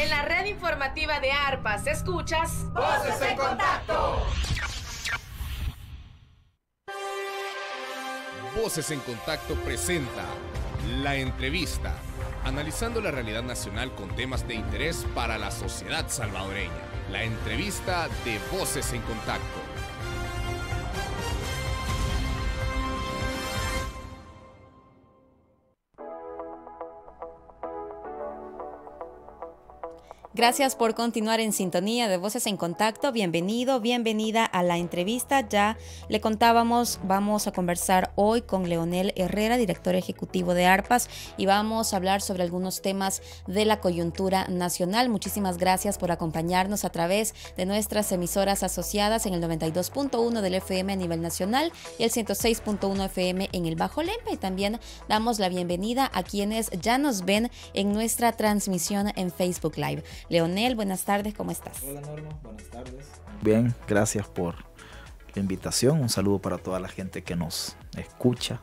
En la red informativa de ARPAS escuchas Voces en Contacto. Voces en Contacto presenta La Entrevista, analizando la realidad nacional con temas de interés para la sociedad salvadoreña. La entrevista de Voces en Contacto Gracias por continuar en sintonía de Voces en Contacto. Bienvenido, bienvenida a la entrevista. Ya le contábamos, vamos a conversar hoy con Leonel Herrera, director ejecutivo de ARPAS, y vamos a hablar sobre algunos temas de la coyuntura nacional. Muchísimas gracias por acompañarnos a través de nuestras emisoras asociadas en el 92.1 del FM a nivel nacional y el 106.1 FM en el Bajo Lempa. Y también damos la bienvenida a quienes ya nos ven en nuestra transmisión en Facebook Live. Leonel, buenas tardes, ¿cómo estás? Hola Norma, buenas tardes. Bien, gracias por la invitación. Un saludo para toda la gente que nos escucha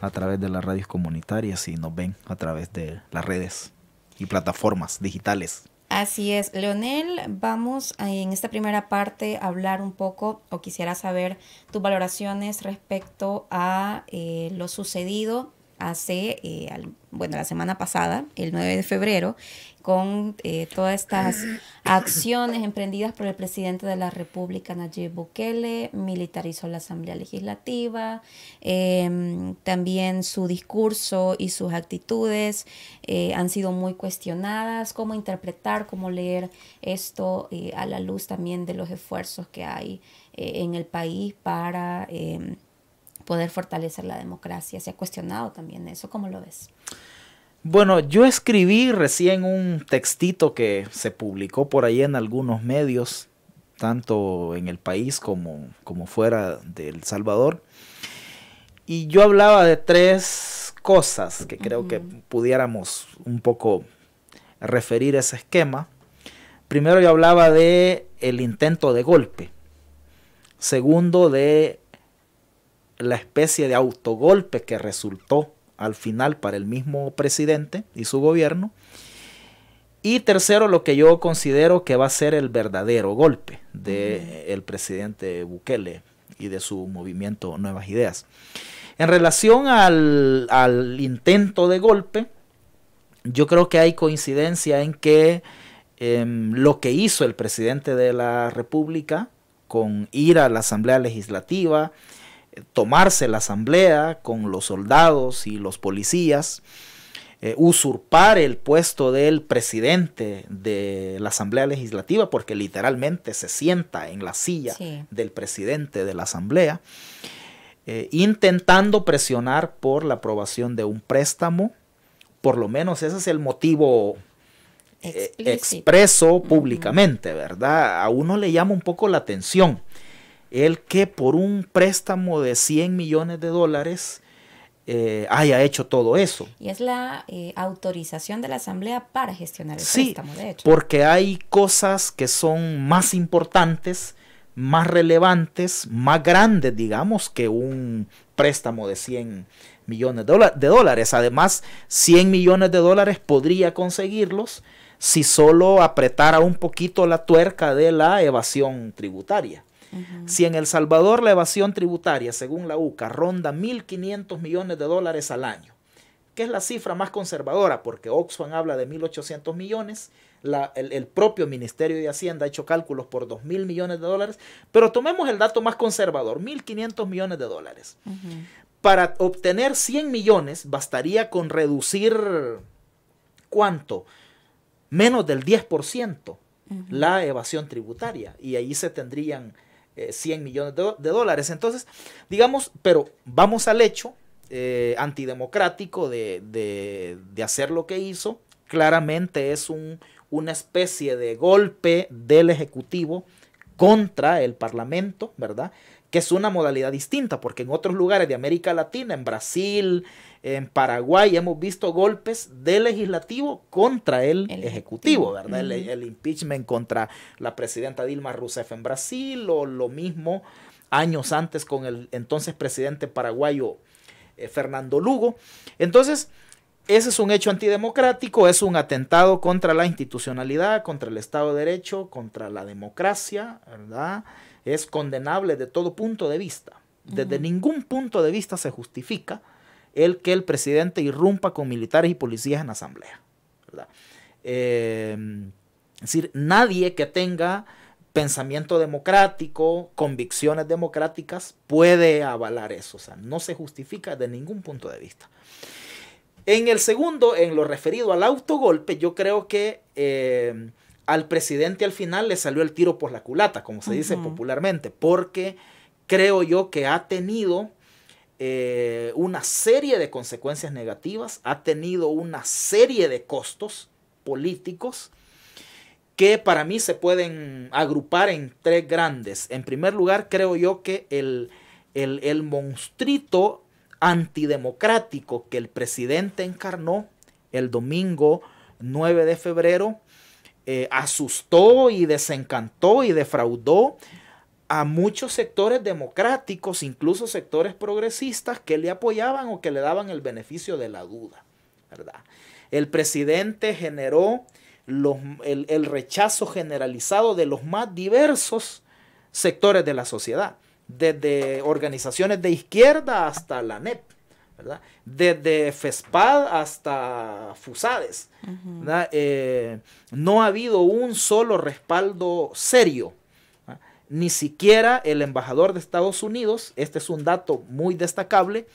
a través de las radios comunitarias y nos ven a través de las redes y plataformas digitales. Así es, Leonel, vamos en esta primera parte a hablar un poco o quisiera saber tus valoraciones respecto a eh, lo sucedido hace, eh, bueno, la semana pasada, el 9 de febrero, con eh, todas estas acciones emprendidas por el presidente de la República, Nayib Bukele, militarizó la Asamblea Legislativa, em, también su discurso y sus actitudes eh, han sido muy cuestionadas, cómo interpretar, cómo leer esto a la luz también de los esfuerzos que hay en el país para em, poder fortalecer la democracia. Se ha cuestionado también eso, ¿cómo lo ves? Bueno, yo escribí recién un textito que se publicó por ahí en algunos medios, tanto en el país como, como fuera de El Salvador. Y yo hablaba de tres cosas que creo que pudiéramos un poco referir ese esquema. Primero yo hablaba de el intento de golpe. Segundo de la especie de autogolpe que resultó al final para el mismo presidente y su gobierno. Y tercero, lo que yo considero que va a ser el verdadero golpe del de el presidente Bukele y de su movimiento Nuevas Ideas. En relación al, al intento de golpe, yo creo que hay coincidencia en que em, lo que hizo el presidente de la República con ir a la Asamblea Legislativa, tomarse la asamblea con los soldados y los policías, eh, usurpar el puesto del presidente de la asamblea legislativa, porque literalmente se sienta en la silla del presidente de la asamblea, eh, intentando presionar por la aprobación de un préstamo, por lo menos ese es el motivo eh, expreso públicamente, ¿verdad? A uno le llama un poco la atención el que por un préstamo de 100 millones de dólares eh, haya hecho todo eso. Y es la eh, autorización de la Asamblea para gestionar el préstamo, de hecho. Porque hay cosas que son más importantes, más relevantes, más grandes, digamos, que un préstamo de 100 millones de, dólares. Además, 100 millones de dólares podría conseguirlos si solo apretara un poquito la tuerca de la evasión tributaria. Si en El Salvador la evasión tributaria, según la UCA, ronda 1.500 millones de dólares al año, que es la cifra más conservadora, porque Oxfam habla de 1.800 millones, el, propio Ministerio de Hacienda ha hecho cálculos por 2.000 millones de dólares, pero tomemos el dato más conservador, 1.500 millones de dólares. Para obtener 100 millones bastaría con reducir, ¿cuánto? Menos del 10% la evasión tributaria, y ahí se tendrían 100 eh, millones de, dólares. Entonces, digamos, pero vamos al hecho eh, antidemocrático de, de, de, hacer lo que hizo. Claramente es un, una especie de golpe del Ejecutivo contra el Parlamento, ¿verdad? que es una modalidad distinta, porque en otros lugares de América Latina, en Brasil, en Paraguay, hemos visto golpes de legislativo contra el, ejecutivo, ¿verdad? el, impeachment contra la presidenta Dilma Rousseff en Brasil, o lo mismo años antes con el entonces presidente paraguayo eh, Fernando Lugo. Entonces, ese es un hecho antidemocrático, es un atentado contra la institucionalidad, contra el Estado de Derecho, contra la democracia, ¿verdad? es condenable de todo punto de vista. Desde ningún punto de vista se justifica el que el presidente irrumpa con militares y policías en la asamblea. Em, es decir, nadie que tenga pensamiento democrático, convicciones democráticas, puede avalar eso. O sea, no se justifica de ningún punto de vista. En el segundo, en lo referido al autogolpe, yo creo que em, al presidente al final le salió el tiro por la culata, como se dice popularmente, porque creo yo que ha tenido eh, una serie de consecuencias negativas, ha tenido una serie de costos políticos que para mí se pueden agrupar en tres grandes. En primer lugar, creo yo que el, el, el monstruito antidemocrático que el presidente encarnó el domingo 9 de febrero eh, asustó y desencantó y defraudó a muchos sectores democráticos, incluso sectores progresistas que le apoyaban o que le daban el beneficio de la duda, ¿verdad? El presidente generó el, el, rechazo generalizado de los más diversos sectores de la sociedad, desde organizaciones de izquierda hasta la NEP. Desde FESPAD hasta FUSADES, eh, no ha habido un solo respaldo serio. ¿ah? Ni siquiera el embajador de Estados Unidos, este es un dato muy destacable,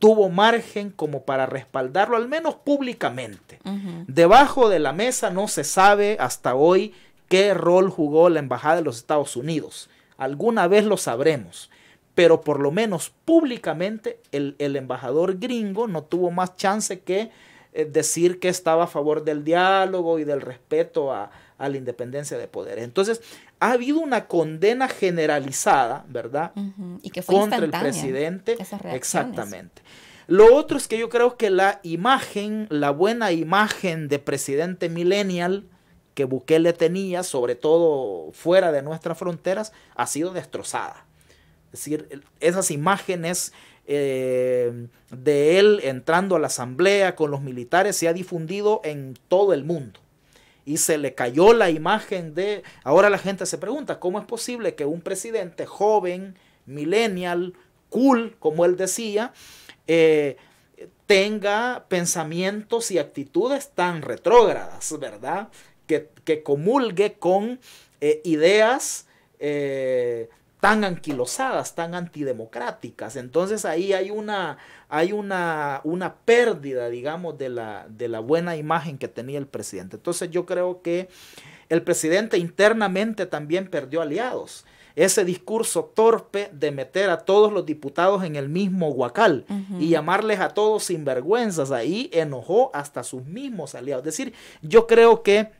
tuvo margen como para respaldarlo, al menos públicamente. Debajo de la mesa no se sabe hasta hoy qué rol jugó la Embajada de los Estados Unidos. Alguna vez lo sabremos pero por lo menos públicamente el, embajador gringo no tuvo más chance que eh, decir que estaba a favor del diálogo y del respeto a, la independencia de poderes. Entonces, ha habido una condena generalizada, ¿verdad? Y que contra el presidente. Exactamente. Lo otro es que yo creo que la imagen, la buena imagen de presidente millennial que Bukele tenía, sobre todo fuera de nuestras fronteras, ha sido destrozada. Es decir, esas imágenes eh, de él entrando a la asamblea con los militares se ha difundido en todo el mundo. Y se le cayó la imagen de... Ahora la gente se pregunta, ¿cómo es posible que un presidente joven, millennial, cool, como él decía, eh, tenga pensamientos y actitudes tan retrógradas, ¿verdad? Que, comulgue con eh, ideas tan anquilosadas, tan antidemocráticas. Entonces ahí hay una, hay una, una pérdida, digamos, de la, de la buena imagen que tenía el presidente. Entonces yo creo que el presidente internamente también perdió aliados. Ese discurso torpe de meter a todos los diputados en el mismo huacal y llamarles a todos sinvergüenzas, ahí enojó hasta sus mismos aliados. Es decir, yo creo que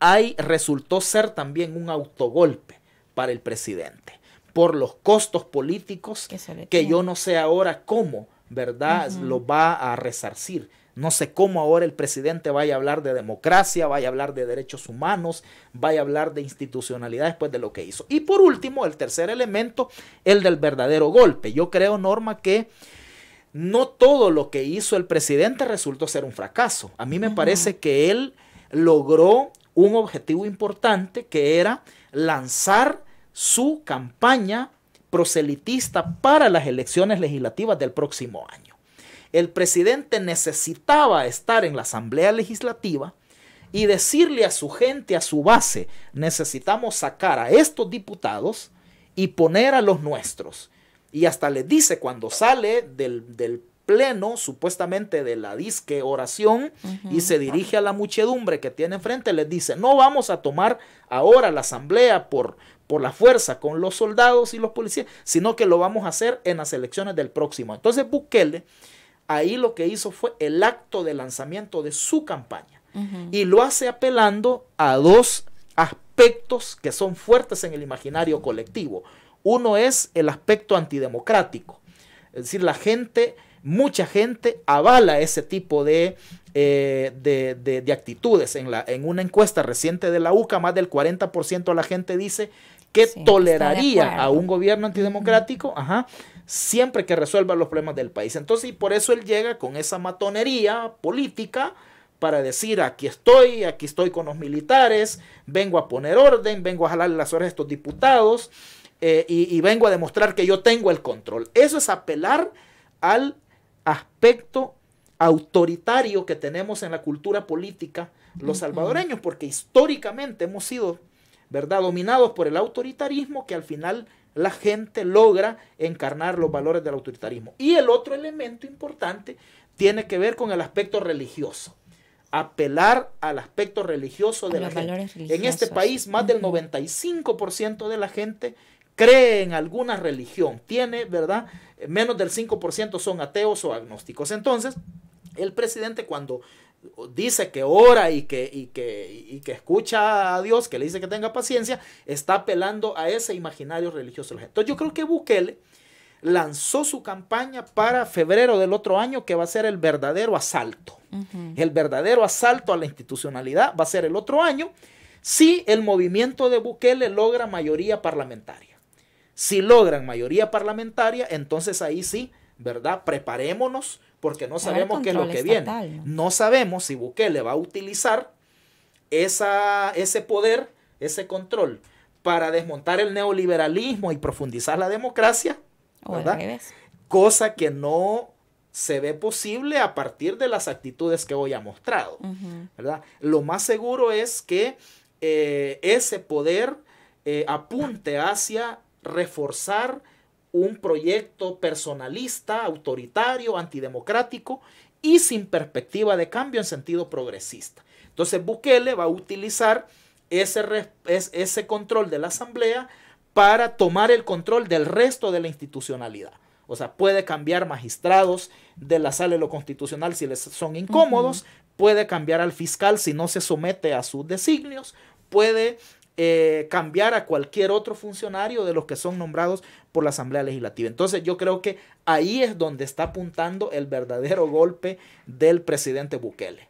ahí resultó ser también un autogolpe para el presidente por los costos políticos que yo no sé ahora cómo, ¿verdad? Lo va a resarcir. No sé cómo ahora el presidente vaya a hablar de democracia, vaya a hablar de derechos humanos, vaya a hablar de institucionalidad después de lo que hizo. Y por último, el tercer elemento, el del verdadero golpe. Yo creo, Norma, que no todo lo que hizo el presidente resultó ser un fracaso. A mí me parece que él logró un objetivo importante que era lanzar su campaña proselitista para las elecciones legislativas del próximo año. El presidente necesitaba estar en la Asamblea Legislativa y decirle a su gente, a su base, necesitamos sacar a estos diputados y poner a los nuestros. Y hasta le dice cuando sale del, del pleno, supuestamente de la disque oración, y se dirige a la muchedumbre que tiene enfrente, les dice, no vamos a tomar ahora la asamblea por, por la fuerza con los soldados y los policías, sino que lo vamos a hacer en las elecciones del próximo. Entonces Bukele ahí lo que hizo fue el acto de lanzamiento de su campaña y lo hace apelando a dos aspectos que son fuertes en el imaginario colectivo. Uno es el aspecto antidemocrático, es decir, la gente mucha gente avala ese tipo eh, de, de, actitudes. En, la, en una encuesta reciente de la UCA, más del 40% de la gente dice que toleraría a un gobierno antidemocrático ajá, siempre que resuelva los problemas del país. Entonces, y por eso él llega con esa matonería política para decir aquí estoy, aquí estoy con los militares, vengo a poner orden, vengo a jalar las horas a estos diputados eh, y, vengo a demostrar que yo tengo el control. Eso es apelar al aspecto autoritario que tenemos en la cultura política los salvadoreños, porque históricamente hemos sido, ¿verdad?, dominados por el autoritarismo que al final la gente logra encarnar los valores del autoritarismo. Y el otro elemento importante tiene que ver con el aspecto religioso. Apelar al aspecto religioso este de la gente. En este país, más del 95% de la gente cree en alguna religión, tiene, ¿verdad? Eh, menos del 5% son ateos o agnósticos. Entonces, el presidente cuando dice que ora y que, que, que escucha a Dios, que le dice que tenga paciencia, está apelando a ese imaginario religioso. Entonces, yo creo que Bukele lanzó su campaña para febrero del otro año, que va a ser el verdadero asalto. El verdadero asalto a la institucionalidad va a ser el otro año si el movimiento de Bukele logra mayoría parlamentaria. Si logran mayoría parlamentaria, entonces ahí sí, ¿verdad? Preparémonos porque no sabemos qué es lo que viene. ¿no? sabemos si Bukele va a utilizar esa, ese poder, ese control, para desmontar el neoliberalismo y profundizar la democracia, ¿verdad? Cosa que no se ve posible a partir de las actitudes que hoy ha mostrado, ¿verdad? Lo más seguro es que eh, ese poder eh, apunte hacia reforzar un proyecto personalista, autoritario, antidemocrático y sin perspectiva de cambio en sentido progresista. Entonces Bukele va a utilizar ese, ese control de la Asamblea para tomar el control del resto de la institucionalidad. O sea, puede cambiar magistrados de la sala de lo constitucional si les son incómodos, puede cambiar al fiscal si no se somete a sus designios, puede eh, cambiar a cualquier otro funcionario de los que son nombrados por la Asamblea Legislativa. Entonces yo creo que ahí es donde está apuntando el verdadero golpe del presidente Bukele.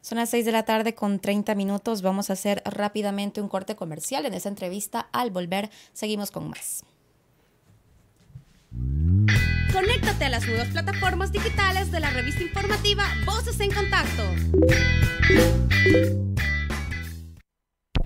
Son las 6 de la tarde con 30 minutos. Vamos a hacer rápidamente un corte comercial en esa entrevista. Al volver, seguimos con más. Conéctate a las nuevas plataformas digitales de la revista informativa Voces en Contacto.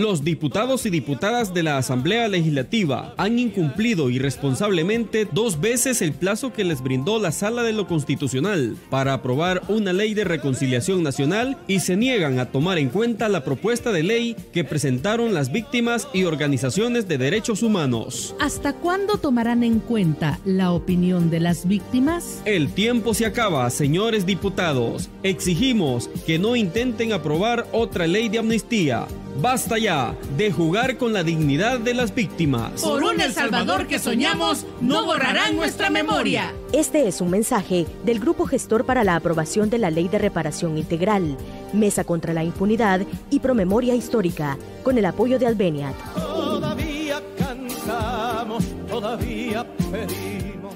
Los diputados y diputadas de la Asamblea Legislativa han incumplido irresponsablemente dos veces el plazo que les brindó la Sala de lo Constitucional para aprobar una ley de reconciliación nacional y se niegan a tomar en cuenta la propuesta de ley que presentaron las víctimas y organizaciones de derechos humanos. ¿Hasta cuándo tomarán en cuenta la opinión de las víctimas? El tiempo se acaba, señores diputados. Exigimos que no intenten aprobar otra ley de amnistía Basta ya de jugar con la dignidad de las víctimas. Por un El Salvador que soñamos, no borrarán nuestra memoria. Este es un mensaje del Grupo Gestor para la Aprobación de la Ley de Reparación Integral, Mesa contra la Impunidad y Promemoria Histórica, con el apoyo de Albenia. Todavía cansamos, todavía pedimos.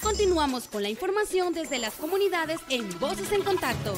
Continuamos con la información desde las comunidades en Voces en Contacto.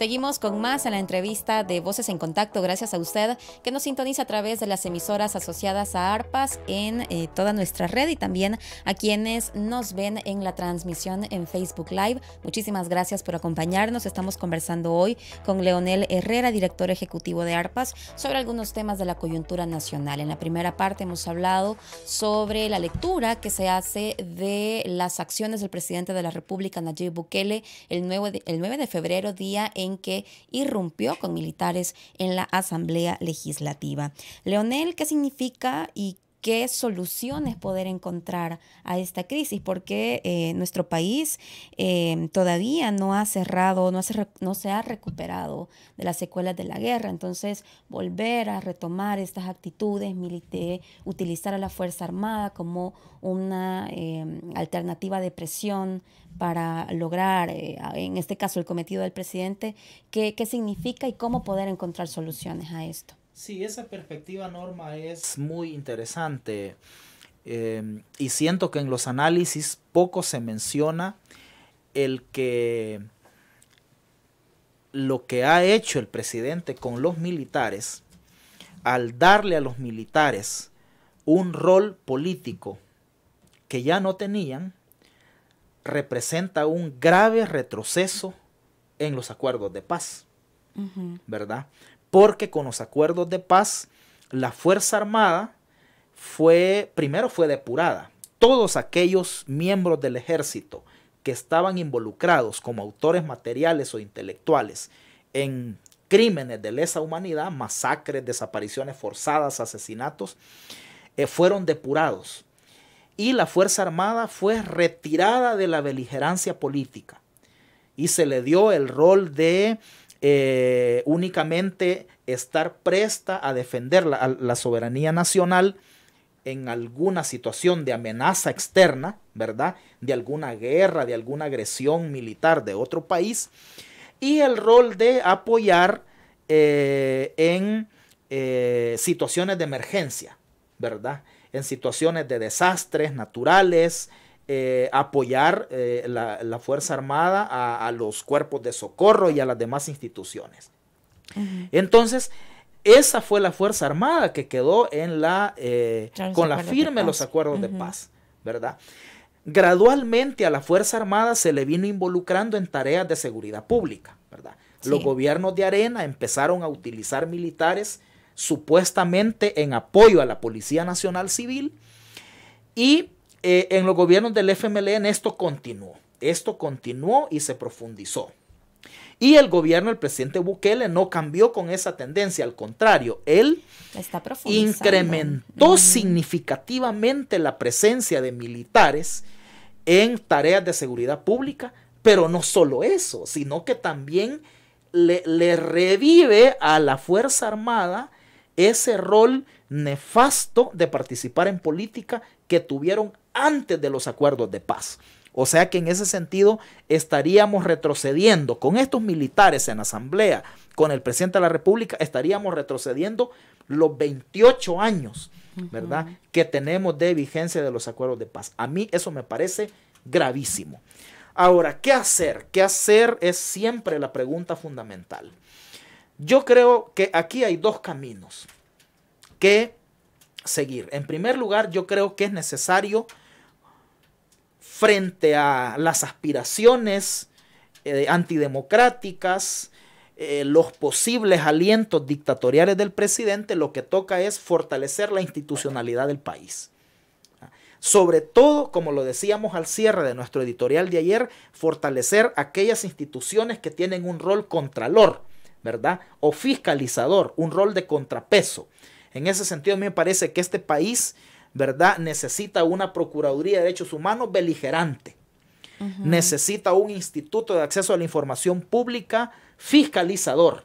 Seguimos con más en la entrevista de Voces en Contacto, gracias a usted que nos sintoniza a través de las emisoras asociadas a ARPAS en eh, toda nuestra red y también a quienes nos ven en la transmisión en Facebook Live. Muchísimas gracias por acompañarnos. Estamos conversando hoy con Leonel Herrera, director ejecutivo de ARPAS, sobre algunos temas de la coyuntura nacional. En la primera parte hemos hablado sobre la lectura que se hace de las acciones del presidente de la República, Nayib Bukele, el nuevo el 9 de febrero, día en que irrumpió con militares en la Asamblea Legislativa. Leonel, ¿qué significa y qué soluciones poder encontrar a esta crisis, porque eh, nuestro país eh, todavía no ha cerrado, no, no se ha recuperado de las secuelas de la guerra. Entonces, volver a retomar estas actitudes, militares, utilizar a la Fuerza Armada como una eh, alternativa de presión para lograr, en este caso, el cometido del presidente, ¿qué, qué significa y cómo poder encontrar soluciones a esto. Sí, esa perspectiva, Norma, es muy interesante. Em, y siento que en los análisis poco se menciona el que lo que ha hecho el presidente con los militares, al darle a los militares un rol político que ya no tenían, representa un grave retroceso en los acuerdos de paz, ¿verdad? porque con los acuerdos de paz la Fuerza Armada fue, primero fue depurada. Todos aquellos miembros del ejército que estaban involucrados como autores materiales o intelectuales en crímenes de lesa humanidad, masacres, desapariciones forzadas, asesinatos, eh, fueron depurados. Y la Fuerza Armada fue retirada de la beligerancia política y se le dio el rol de eh, únicamente estar presta a defender la, soberanía nacional en alguna situación de amenaza externa, ¿verdad? De alguna guerra, de alguna agresión militar de otro país, y el rol de apoyar eh, en eh, situaciones de emergencia, ¿verdad? En situaciones de desastres naturales, eh, apoyar eh, la, Fuerza Armada a, los cuerpos de socorro y a las demás instituciones. Entonces, esa fue la Fuerza Armada que quedó en la, eh, con la firme los acuerdos de paz, ¿verdad? Gradualmente a la Fuerza Armada se le vino involucrando en tareas de seguridad pública, ¿verdad? Los gobiernos de arena empezaron a utilizar militares supuestamente en apoyo a la Policía Nacional Civil y eh, en los gobiernos del FMLN esto continuó, esto continuó y se profundizó. Y el gobierno del presidente Bukele no cambió con esa tendencia, al contrario, él incrementó significativamente la presencia de militares en tareas de seguridad pública, pero no solo eso, sino que también le, le revive a la Fuerza Armada ese rol nefasto de participar en política que tuvieron antes de los acuerdos de paz. O sea que en ese sentido estaríamos retrocediendo con estos militares en asamblea, con el presidente de la República, estaríamos retrocediendo los 28 años, ¿verdad? Que tenemos de vigencia de los acuerdos de paz. A mí eso me parece gravísimo. Ahora, ¿qué hacer? ¿Qué hacer es siempre la pregunta fundamental? Yo creo que aquí hay dos caminos que seguir. En primer lugar, yo creo que es necesario frente a las aspiraciones eh, antidemocráticas, eh, los posibles alientos dictatoriales del presidente, lo que toca es fortalecer la institucionalidad del país. Sobre todo, como lo decíamos al cierre de nuestro editorial de ayer, fortalecer aquellas instituciones que tienen un rol contralor, ¿verdad? O fiscalizador, un rol de contrapeso. En ese sentido, me parece que este país ¿verdad? Necesita una Procuraduría de Derechos Humanos beligerante. Necesita un instituto de acceso a la información pública fiscalizador.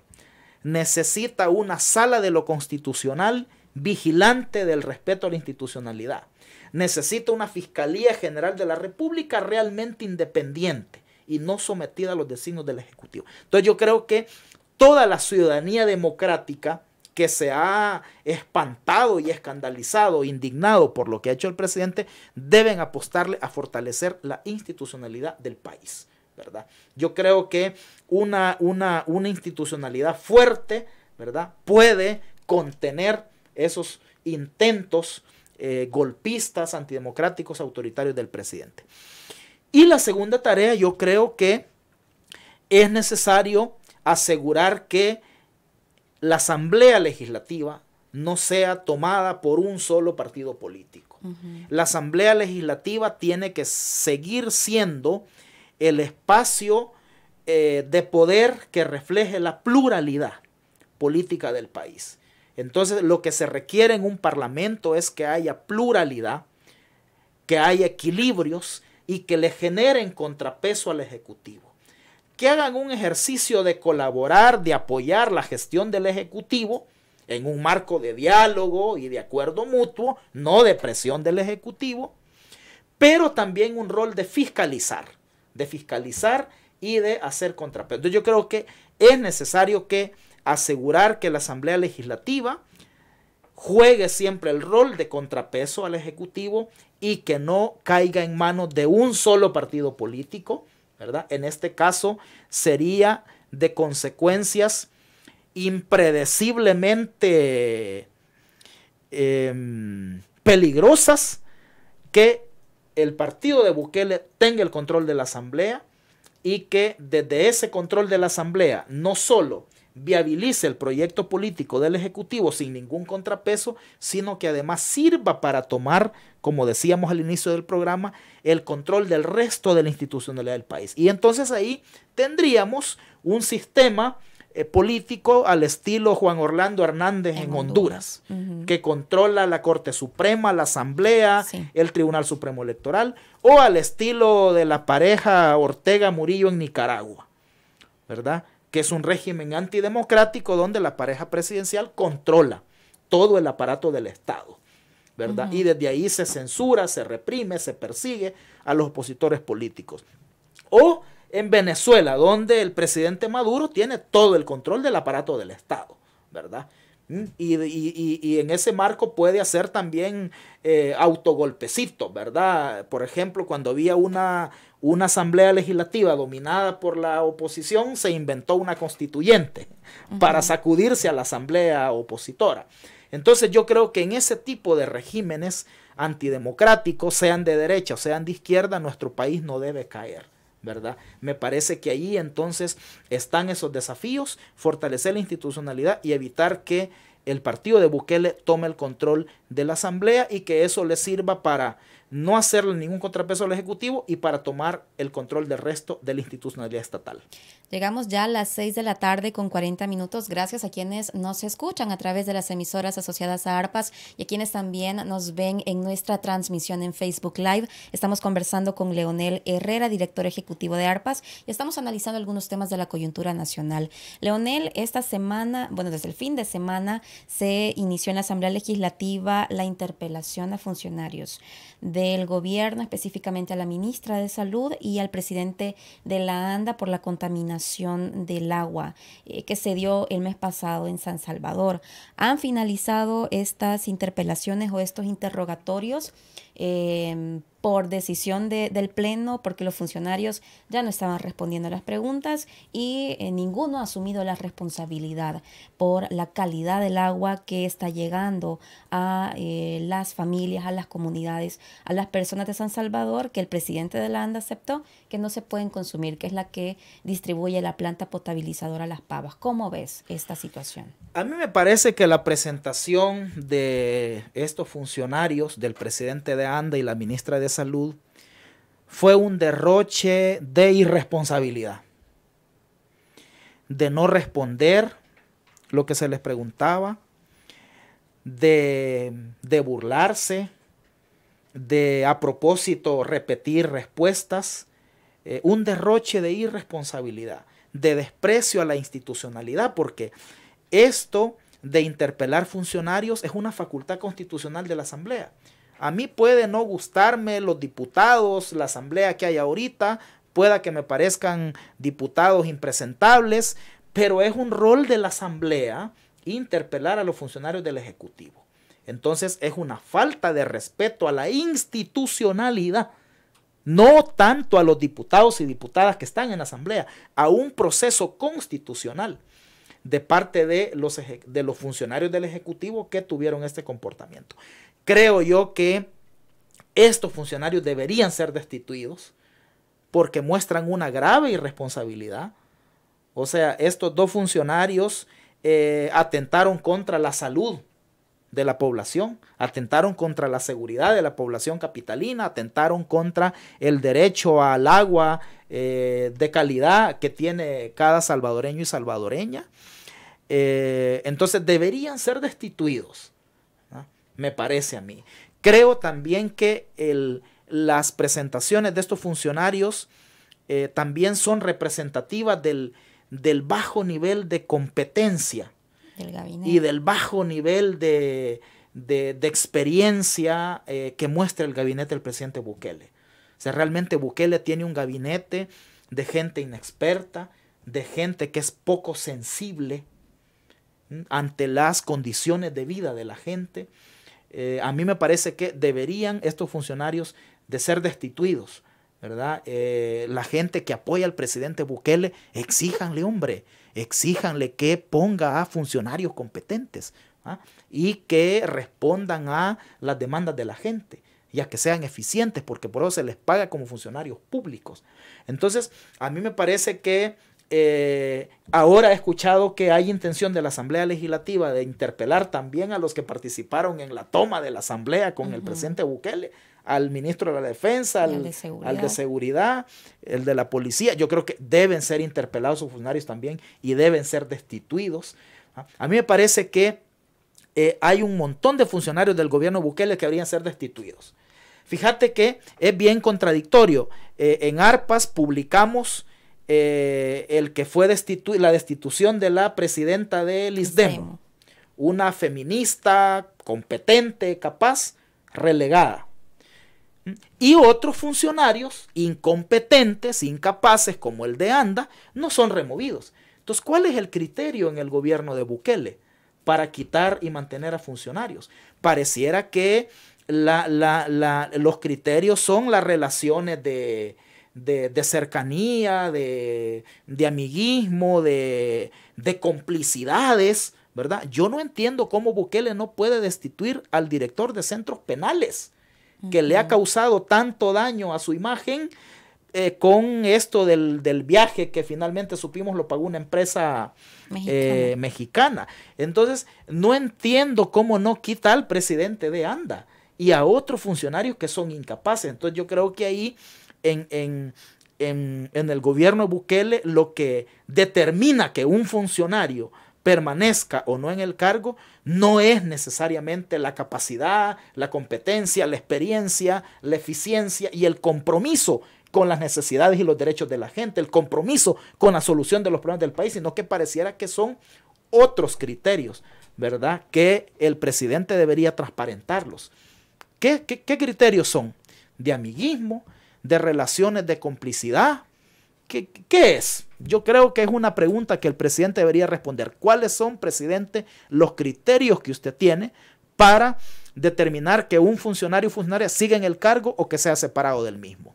Necesita una sala de lo constitucional vigilante del respeto a la institucionalidad. Necesita una Fiscalía General de la República realmente independiente y no sometida a los designios del Ejecutivo. Entonces yo creo que toda la ciudadanía democrática que se ha espantado y escandalizado, indignado por lo que ha hecho el presidente, deben apostarle a fortalecer la institucionalidad del país. ¿verdad? Yo creo que una, una, una institucionalidad fuerte ¿verdad? puede contener esos intentos eh, golpistas, antidemocráticos, autoritarios del presidente. Y la segunda tarea, yo creo que es necesario asegurar que la Asamblea Legislativa no sea tomada por un solo partido político. La Asamblea Legislativa tiene que seguir siendo el espacio eh, de poder que refleje la pluralidad política del país. Entonces, lo que se requiere en un parlamento es que haya pluralidad, que haya equilibrios y que le generen contrapeso al Ejecutivo que hagan un ejercicio de colaborar, de apoyar la gestión del Ejecutivo en un marco de diálogo y de acuerdo mutuo, no de presión del Ejecutivo, pero también un rol de fiscalizar, de fiscalizar y de hacer contrapeso. Yo creo que es necesario que asegurar que la Asamblea Legislativa juegue siempre el rol de contrapeso al Ejecutivo y que no caiga en manos de un solo partido político, en este caso sería de consecuencias impredeciblemente em, peligrosas que el partido de Bukele tenga el control de la asamblea y que desde ese control de la asamblea no solo viabilice el proyecto político del Ejecutivo sin ningún contrapeso, sino que además sirva para tomar, como decíamos al inicio del programa, el control del resto de la institucionalidad del país. Y entonces ahí tendríamos un sistema eh, político al estilo Juan Orlando Hernández en, Honduras, que controla la Corte Suprema, la Asamblea, el Tribunal Supremo Electoral, o al estilo de la pareja Ortega Murillo en Nicaragua, ¿verdad? que es un régimen antidemocrático donde la pareja presidencial controla todo el aparato del Estado, ¿verdad? Y desde ahí se censura, se reprime, se persigue a los opositores políticos. O en Venezuela, donde el presidente Maduro tiene todo el control del aparato del Estado, ¿verdad? Mm, y, en ese marco puede hacer también eh, autogolpecitos, ¿verdad? Por ejemplo, cuando había una, una asamblea legislativa dominada por la oposición se inventó una constituyente para sacudirse a la asamblea opositora. Entonces yo creo que en ese tipo de regímenes antidemocráticos, sean de derecha o sean de izquierda, nuestro país no debe caer. ¿verdad? Me parece que ahí entonces están esos desafíos, fortalecer la institucionalidad y evitar que el partido de Bukele tome el control de la asamblea y que eso le sirva para no hacerle ningún contrapeso al Ejecutivo y para tomar el control del resto de la institucionalidad estatal. Llegamos ya a las 6 de la tarde con 40 minutos. Gracias a quienes nos escuchan a través de las emisoras asociadas a ARPAS y a quienes también nos ven en nuestra transmisión en Facebook Live. Estamos conversando con Leonel Herrera, director ejecutivo de ARPAS, y estamos analizando algunos temas de la coyuntura nacional. Leonel, esta semana, bueno, desde el fin de semana se inició en la Asamblea Legislativa la interpelación a funcionarios de el gobierno, específicamente a la ministra de Salud y al presidente de la ANDA por la contaminación del agua eh, que se dio el mes pasado en San Salvador. Han finalizado estas interpelaciones o estos interrogatorios. Eh, por decisión del Pleno, porque los funcionarios ya no estaban respondiendo a las preguntas y eh, ninguno ha asumido la responsabilidad por la calidad del agua que está llegando a eh, las familias, a las comunidades, a las personas de San Salvador, que el presidente de la ANDA aceptó que no se pueden consumir, que es la que distribuye la planta potabilizadora a Las Pavas. ¿Cómo ves esta situación? A mí me parece que la presentación de estos funcionarios, del presidente de ANDA y la ministra de salud fue un derroche de irresponsabilidad, de no responder lo que se les preguntaba, de, de burlarse, de a propósito repetir respuestas, eh, un derroche de irresponsabilidad, de desprecio a la institucionalidad, porque esto de interpelar funcionarios es una facultad constitucional de la Asamblea. A mí puede no gustarme los diputados, la asamblea que hay ahorita, pueda que me parezcan diputados impresentables, pero es un rol de la asamblea interpelar a los funcionarios del Ejecutivo. Entonces es una falta de respeto a la institucionalidad, no tanto a los diputados y diputadas que están en la asamblea, a un proceso constitucional de parte de los, de los funcionarios del Ejecutivo que tuvieron este comportamiento creo yo que estos funcionarios deberían ser destituidos porque muestran una grave irresponsabilidad. O sea, estos dos funcionarios eh, atentaron contra la salud de la población, atentaron contra la seguridad de la población capitalina, atentaron contra el derecho al agua eh, de calidad que tiene cada salvadoreño y salvadoreña. Eh, entonces deberían ser destituidos me parece a mí. Creo también que las presentaciones de estos funcionarios eh, también son representativas del, bajo nivel de competencia y del bajo nivel de, experiencia eh, que muestra el gabinete del presidente Bukele. O sea, realmente Bukele tiene un gabinete de gente inexperta, de gente que es poco sensible ante las condiciones de vida de la gente. Eh, a mí me parece que deberían estos funcionarios de ser destituidos, ¿verdad? Eh, la gente que apoya al presidente Bukele, exíjanle, hombre, exíjanle que ponga a funcionarios competentes ¿ah? y que respondan a las demandas de la gente ya que sean eficientes, porque por eso se les paga como funcionarios públicos. Entonces, a mí me parece que eh, ahora he escuchado que hay intención de la Asamblea Legislativa de interpelar también a los que participaron en la toma de la Asamblea con el presidente Bukele, al ministro de la Defensa, al, de seguridad, el de la policía. Yo creo que deben ser interpelados sus funcionarios también y deben ser destituidos. ¿ah? A mí me parece que eh, hay un montón de funcionarios del gobierno Bukele que deberían ser destituidos. Fíjate que es bien contradictorio. Eh, en ARPAS publicamos eh, el que fue la destitución de la presidenta de ISDEM, una feminista competente, capaz, relegada. Y otros funcionarios incompetentes, incapaces, como el de ANDA, no son removidos. Entonces, ¿cuál es el criterio en el gobierno de Bukele para quitar y mantener a funcionarios? Pareciera que los criterios son las relaciones de, de, cercanía, de, amiguismo, de, complicidades, ¿verdad? Yo no entiendo cómo Bukele no puede destituir al director de centros penales, que le ha causado tanto daño a su imagen eh, con esto del, viaje que finalmente supimos lo pagó una empresa eh, mexicana. Entonces, no entiendo cómo no quita al presidente de ANDA y a otros funcionarios que son incapaces. Entonces, yo creo que ahí en, el gobierno de Bukele lo que determina que un funcionario permanezca o no en el cargo, no es necesariamente la capacidad, la competencia, la experiencia, la eficiencia y el compromiso con las necesidades y los derechos de la gente, el compromiso con la solución de los problemas del país, sino que pareciera que son otros criterios, ¿verdad? Que el presidente debería transparentarlos. qué, qué criterios son? De amiguismo, de relaciones de complicidad? ¿Qué, ¿Qué, es? Yo creo que es una pregunta que el presidente debería responder. ¿Cuáles son, presidente, los criterios que usted tiene para determinar que un funcionario o funcionaria siga en el cargo o que sea separado del mismo?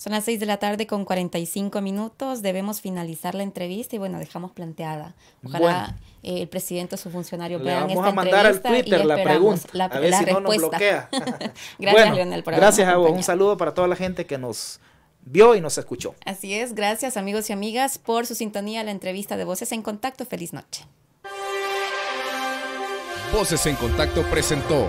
Son las 6 de la tarde con 45 minutos. Debemos finalizar la entrevista y bueno, dejamos planteada. Ojalá eh, el presidente o su funcionario le vamos a mandar al Twitter la pregunta. a ver si no nos bloquea. gracias, Leonel, por Gracias a vos. Un saludo para toda la gente que nos vio y nos escuchó. Así es. Gracias, amigos y amigas, por su sintonía a la entrevista de Voces en Contacto. Feliz noche. Voces en Contacto presentó.